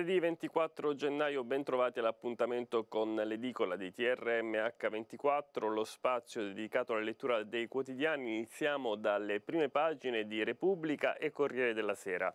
Martedì 24 gennaio ben trovati all'appuntamento con l'edicola di TRM h 24 lo spazio dedicato alla lettura dei quotidiani. Iniziamo dalle prime pagine di Repubblica e Corriere della Sera.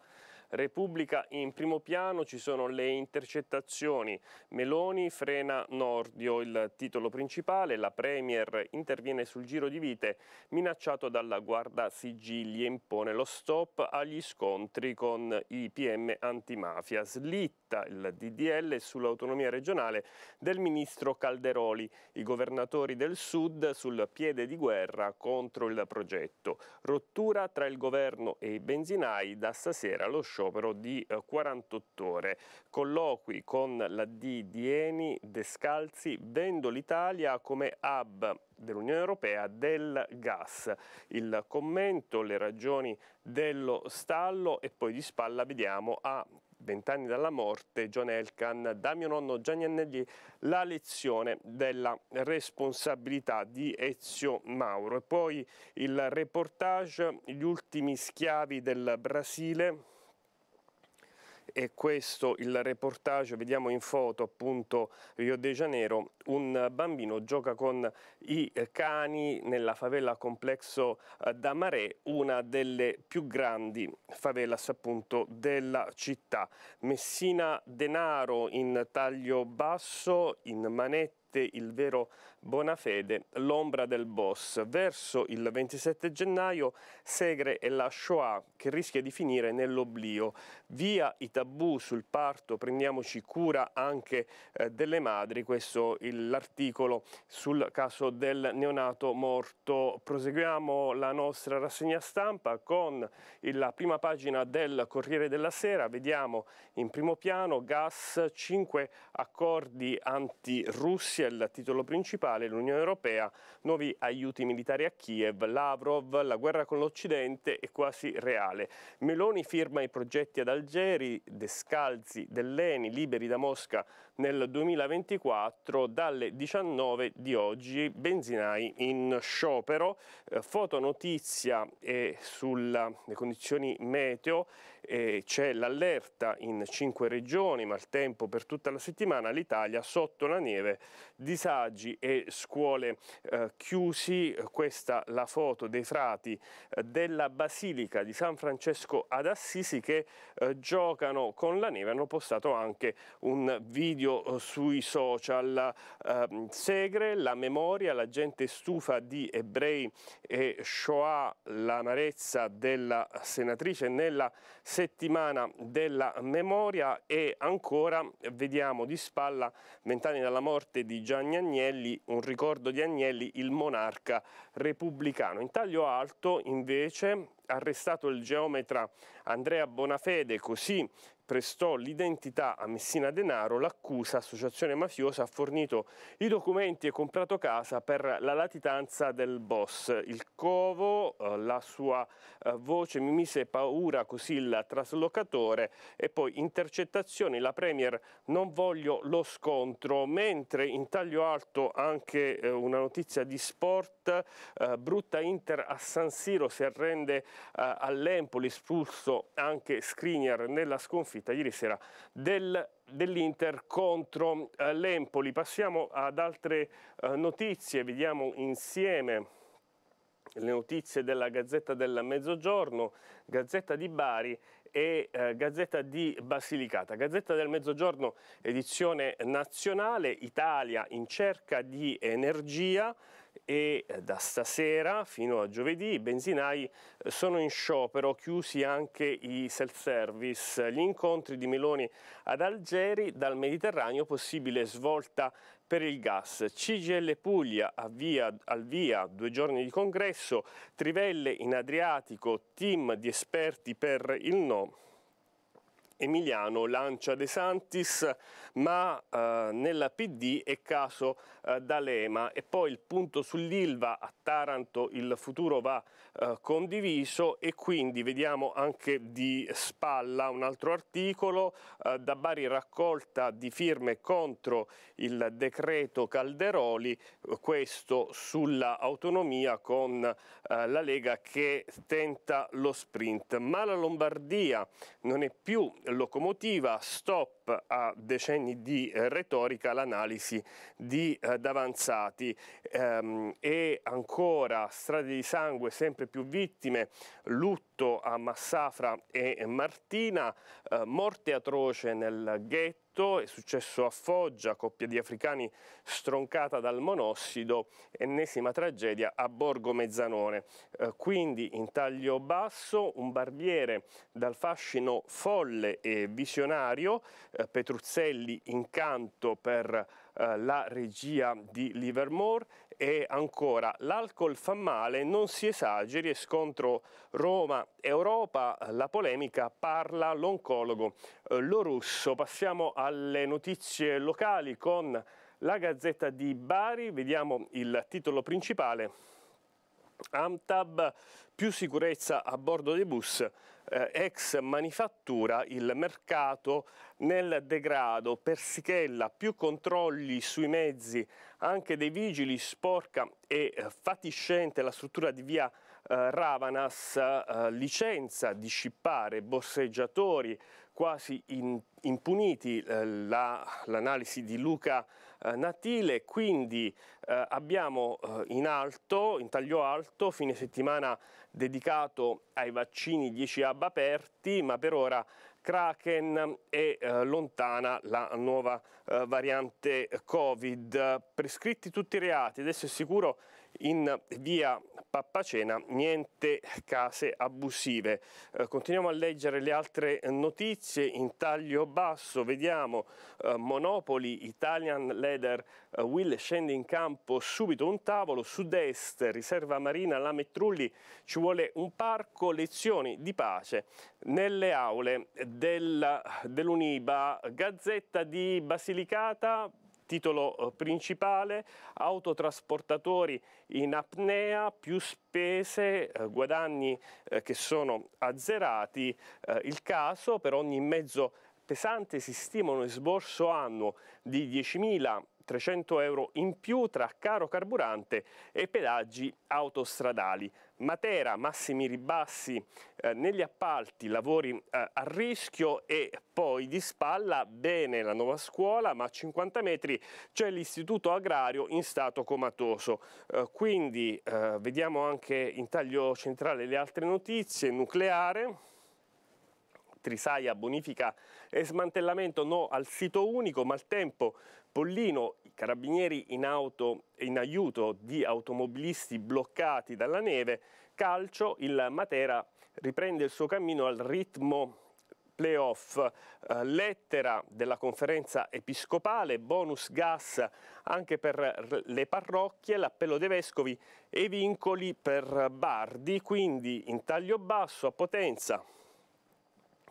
Repubblica in primo piano ci sono le intercettazioni. Meloni frena Nordio, il titolo principale. La Premier interviene sul giro di vite minacciato dalla guarda sigilli e impone lo stop agli scontri con i PM antimafia. Slitta il DDL sull'autonomia regionale del ministro Calderoli, i governatori del Sud sul piede di guerra contro il progetto. Rottura tra il governo e i benzinai, da stasera lo show sciopero di 48 eh, ore. Colloqui con la D di Eni, Descalzi, vendo l'Italia come hub dell'Unione Europea del gas. Il commento, le ragioni dello stallo e poi di spalla vediamo a vent'anni dalla morte, John Elkan da mio nonno Gianni Annelli la lezione della responsabilità di Ezio Mauro e poi il reportage Gli ultimi schiavi del Brasile e questo il reportage, vediamo in foto appunto Rio de Janeiro, un bambino gioca con i cani nella favela complesso eh, da Maré, una delle più grandi favelas appunto della città. Messina denaro in taglio basso, in manette, il vero Bonafede, l'ombra del boss. Verso il 27 gennaio Segre e la Shoah che rischia di finire nell'oblio. Via i tabù sul parto, prendiamoci cura anche eh, delle madri, questo è l'articolo sul caso del neonato morto. Proseguiamo la nostra rassegna stampa con la prima pagina del Corriere della Sera, vediamo in primo piano gas 5 accordi anti-Russia, il titolo principale occidentale, l'Unione Europea, nuovi aiuti militari a Kiev, Lavrov, la guerra con l'Occidente è quasi reale. Meloni firma i progetti ad Algeri, Descalzi, Dell'Eni, liberi da Mosca nel 2024, dalle 19 di oggi, benzinai in sciopero, eh, notizia eh, sulle condizioni meteo, eh, c'è l'allerta in cinque regioni, maltempo per tutta la settimana, l'Italia sotto la neve, disagi e scuole eh, chiusi, questa la foto dei frati eh, della Basilica di San Francesco ad Assisi che eh, giocano con la neve, hanno postato anche un video eh, sui social eh, segre, la memoria, la gente stufa di ebrei e Shoah, l'amarezza della senatrice nella settimana della memoria e ancora vediamo di spalla vent'anni dalla morte di Gianni Agnelli un ricordo di Agnelli, il monarca repubblicano. In taglio alto, invece, arrestato il geometra Andrea Bonafede, così prestò l'identità a Messina Denaro, l'accusa, associazione mafiosa, ha fornito i documenti e comprato casa per la latitanza del boss, il covo, eh, la sua eh, voce mi mise paura così il traslocatore e poi intercettazioni, la Premier non voglio lo scontro, mentre in taglio alto anche eh, una notizia di sport, brutta Inter a San Siro si arrende all'Empoli, espulso anche Skriniar nella sconfitta ieri sera del dell'Inter contro l'Empoli. Passiamo ad altre notizie, vediamo insieme le notizie della Gazzetta del Mezzogiorno, Gazzetta di Bari e eh, Gazzetta di Basilicata. Gazzetta del Mezzogiorno, edizione nazionale, Italia in cerca di energia e eh, da stasera fino a giovedì i benzinai eh, sono in sciopero, chiusi anche i self-service. Gli incontri di Meloni ad Algeri, dal Mediterraneo possibile svolta per il gas. CGL Puglia avvia al via due giorni di congresso, Trivelle in Adriatico, team di esperti per il no Emiliano lancia De Santis, ma eh, nella PD è caso eh, D'Alema e poi il punto sull'Ilva a Taranto il futuro va eh, condiviso e quindi vediamo anche di spalla un altro articolo eh, da Bari raccolta di firme contro il decreto Calderoli, eh, questo sull'autonomia con eh, la Lega che tenta lo sprint, ma la Lombardia non è più locomotiva, stop a decenni di eh, retorica l'analisi di eh, d'avanzati ehm, e ancora strade di sangue, sempre più vittime, lutto lutto a Massafra e Martina, eh, morte atroce nel ghetto è successo a Foggia, coppia di africani stroncata dal monossido, ennesima tragedia a Borgo Mezzanone. Eh, quindi in taglio basso un barbiere dal fascino folle e visionario, eh, Petruzzelli canto per eh, la regia di Livermore e ancora l'alcol fa male, non si esageri e scontro Roma-Europa, la polemica parla l'oncologo eh, lo russo. Passiamo alle notizie locali con la Gazzetta di Bari, vediamo il titolo principale. Amtab, più sicurezza a bordo dei bus, eh, ex manifattura, il mercato nel degrado, persichella, più controlli sui mezzi, anche dei vigili, sporca e eh, fatiscente la struttura di via eh, Ravanas, eh, licenza di scippare borseggiatori, quasi in, impuniti, eh, l'analisi la, di Luca eh, natile, quindi eh, abbiamo eh, in alto, in taglio alto, fine settimana dedicato ai vaccini 10 hub aperti, ma per ora Kraken e eh, lontana la nuova eh, variante Covid. Prescritti tutti i reati, adesso è sicuro in via pappacena, niente case abusive. Eh, continuiamo a leggere le altre notizie in taglio basso, vediamo eh, Monopoli, Italian Leather, eh, Will scende in campo subito un tavolo, sud-est, riserva marina, la Metrulli, ci vuole un parco, lezioni di pace nelle aule del, dell'Uniba, Gazzetta di Basilicata, titolo eh, principale, autotrasportatori in apnea, più spese, eh, guadagni eh, che sono azzerati, il caso per ogni mezzo pesante si stima un esborso annuo di 10.300 euro in più tra caro carburante e pedaggi autostradali. Matera, massimi ribassi eh, negli appalti, lavori eh, a rischio e poi di spalla bene la nuova scuola, ma a 50 metri c'è l'istituto agrario in stato comatoso. Eh, quindi eh, vediamo anche in taglio centrale le altre notizie, nucleare. Trisaia bonifica e smantellamento no al sito unico, maltempo, Pollino carabinieri in, auto, in aiuto di automobilisti bloccati dalla neve, calcio, il Matera riprende il suo cammino al ritmo playoff, eh, lettera della conferenza episcopale, bonus gas anche per le parrocchie, l'appello dei vescovi e vincoli per Bardi, quindi in taglio basso a Potenza,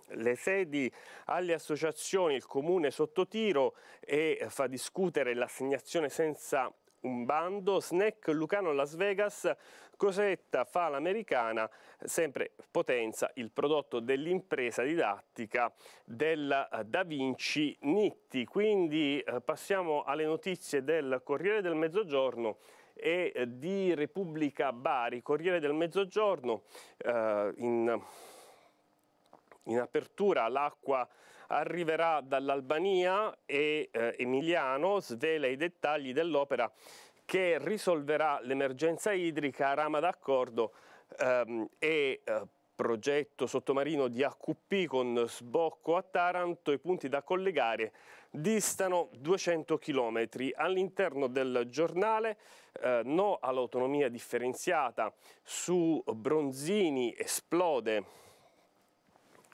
le sedi alle associazioni, il comune sottotiro e fa discutere l'assegnazione senza un bando, snack Lucano Las Vegas, Cosetta fa l'americana, sempre Potenza, il prodotto dell'impresa didattica della eh, Da Vinci Nitti. Quindi eh, passiamo alle notizie del Corriere del Mezzogiorno e eh, di Repubblica Bari. Corriere del Mezzogiorno eh, in in apertura l'acqua arriverà dall'Albania e eh, Emiliano svela i dettagli dell'opera che risolverà l'emergenza idrica a rama d'accordo ehm, e eh, progetto sottomarino di AQP con sbocco a Taranto, i punti da collegare distano 200 km. All'interno del giornale eh, no all'autonomia differenziata su Bronzini esplode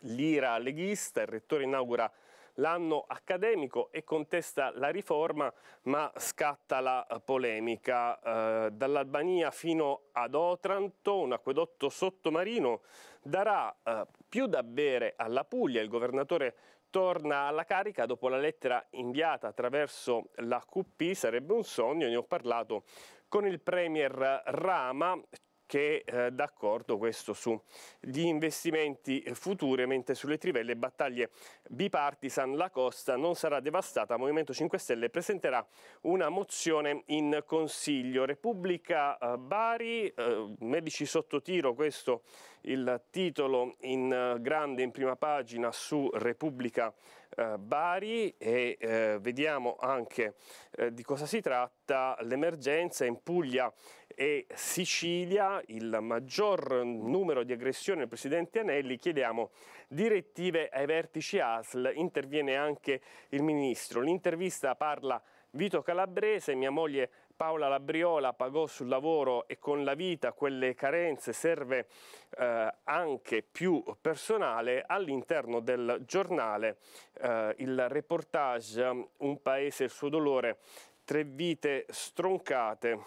l'ira leghista, il rettore inaugura l'anno accademico e contesta la riforma ma scatta la polemica. Eh, Dall'Albania fino ad Otranto un acquedotto sottomarino darà eh, più da bere alla Puglia, il governatore torna alla carica dopo la lettera inviata attraverso la QP, sarebbe un sogno, ne ho parlato con il Premier Rama, che è eh, d'accordo questo sugli investimenti futuri, mentre sulle trivelle battaglie bipartisan la costa non sarà devastata. Movimento 5 Stelle presenterà una mozione in Consiglio. Repubblica eh, Bari, eh, medici sotto tiro, questo il titolo in grande in prima pagina su Repubblica Bari eh, Bari e eh, vediamo anche eh, di cosa si tratta l'emergenza in Puglia e Sicilia, il maggior numero di aggressioni al Presidente Anelli, chiediamo direttive ai vertici ASL, interviene anche il Ministro. L'intervista parla Vito Calabrese, mia moglie Paola Labriola pagò sul lavoro e con la vita quelle carenze, serve eh, anche più personale all'interno del giornale eh, il reportage Un paese e il suo dolore, tre vite stroncate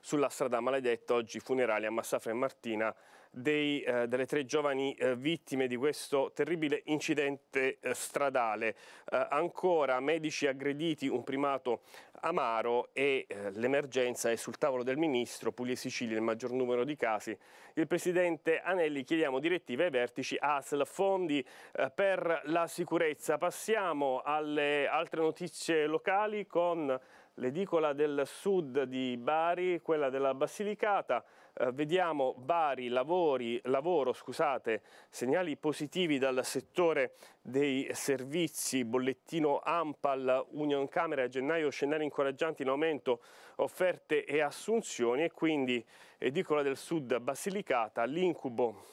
sulla strada maledetta, oggi funerali a Massafra e Martina dei, eh, delle tre giovani eh, vittime di questo terribile incidente eh, stradale. Eh, ancora medici aggrediti, un primato amaro e eh, l'emergenza è sul tavolo del ministro Puglia e Sicilia, il maggior numero di casi. Il presidente Anelli chiediamo direttive ai vertici ASL, fondi eh, per la sicurezza. Passiamo alle altre notizie locali con l'edicola del sud di Bari, quella della Basilicata, eh, vediamo vari lavori, lavoro, scusate, segnali positivi dal settore dei servizi, bollettino Ampal, Union Camera a gennaio, scenari incoraggianti in aumento, offerte e assunzioni e quindi edicola del sud Basilicata, l'incubo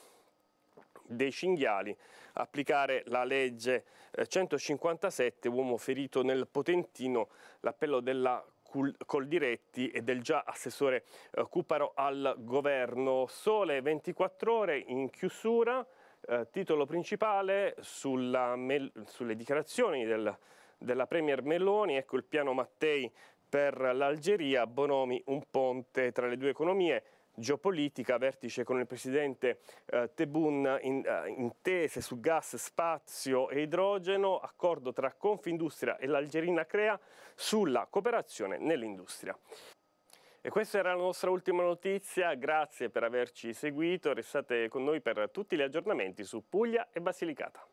dei cinghiali, applicare la legge 157, eh, uomo ferito nel Potentino, l'appello della Coldiretti e del già assessore eh, Cuparo al governo. Sole 24 ore in chiusura, eh, titolo principale sulla, sulle dichiarazioni del, della Premier Meloni, ecco il piano Mattei per l'Algeria, Bonomi un ponte tra le due economie, geopolitica, vertice con il presidente eh, Tebun in, uh, intese su gas, spazio e idrogeno, accordo tra Confindustria e l'Algerina Crea sulla cooperazione nell'industria. E questa era la nostra ultima notizia, grazie per averci seguito, restate con noi per tutti gli aggiornamenti su Puglia e Basilicata.